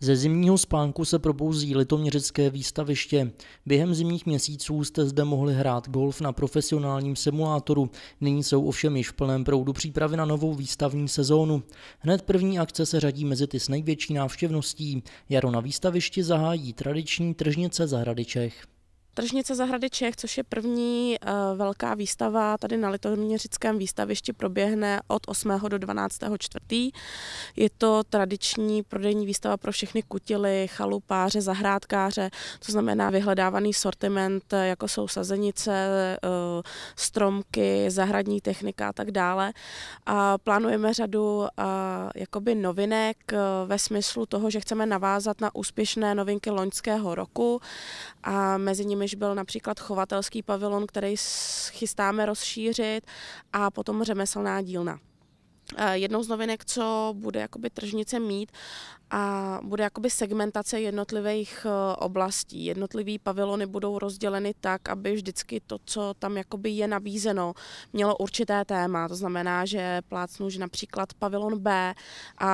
Ze zimního spánku se probouzí litoměřické výstaviště. Během zimních měsíců jste zde mohli hrát golf na profesionálním simulátoru. Nyní jsou ovšem již v plném proudu přípravy na novou výstavní sezónu. Hned první akce se řadí mezi ty s největší návštěvností. Jaro na výstavišti zahájí tradiční tržnice zahrady Čech. Tržnice zahrady Čech, což je první eh, velká výstava tady na Litoměřickém výstavišti, proběhne od 8. do 12. čtvrtý. Je to tradiční prodejní výstava pro všechny kutily, chalupáře, zahrádkáře, to znamená vyhledávaný sortiment, eh, jako jsou sazenice, eh, stromky, zahradní technika a tak dále. A plánujeme řadu jakoby novinek ve smyslu toho, že chceme navázat na úspěšné novinky loňského roku a mezi nimi než byl například chovatelský pavilon, který chystáme rozšířit a potom řemeslná dílna eh, jednou z novinek, co bude jakoby tržnice mít a bude jakoby segmentace jednotlivých eh, oblastí. Jednotlivý pavilony budou rozděleny tak, aby vždycky to, co tam jakoby je nabízeno, mělo určité téma. To znamená, že plácnu, že například pavilon B a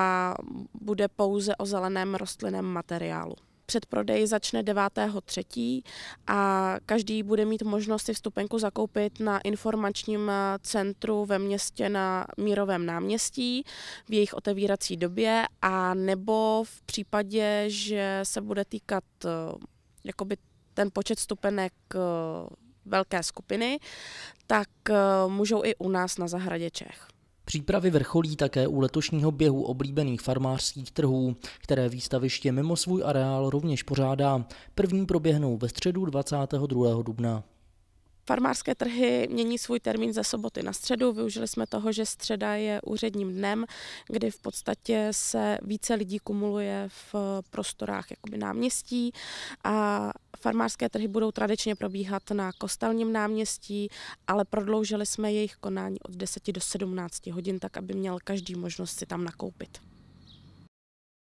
bude pouze o zeleném rostlinném materiálu. Předprodej začne 9.3. a každý bude mít možnost si vstupenku zakoupit na informačním eh, centru ve městě na Mírovém náměstí v jejich otevírací době a nebo v případě, že se bude týkat eh, jakoby ten počet stupenek eh, velké skupiny, tak můžou i u nás na zahradě Čech. Přípravy vrcholí také u letošního běhu oblíbených farmářských trhů, které výstaviště mimo svůj areál rovněž pořádá. První proběhnou ve středu 22. dubna. Farmářské trhy mění svůj termín ze soboty na středu. Využili jsme toho, že středa je úředním dnem, kdy v podstatě se více lidí kumuluje v prostorách jakoby náměstí a farmářské trhy budou tradičně probíhat na kostelním náměstí, ale prodloužili jsme jejich konání od 10 do 17 hodin, tak aby měl každý možnost si tam nakoupit.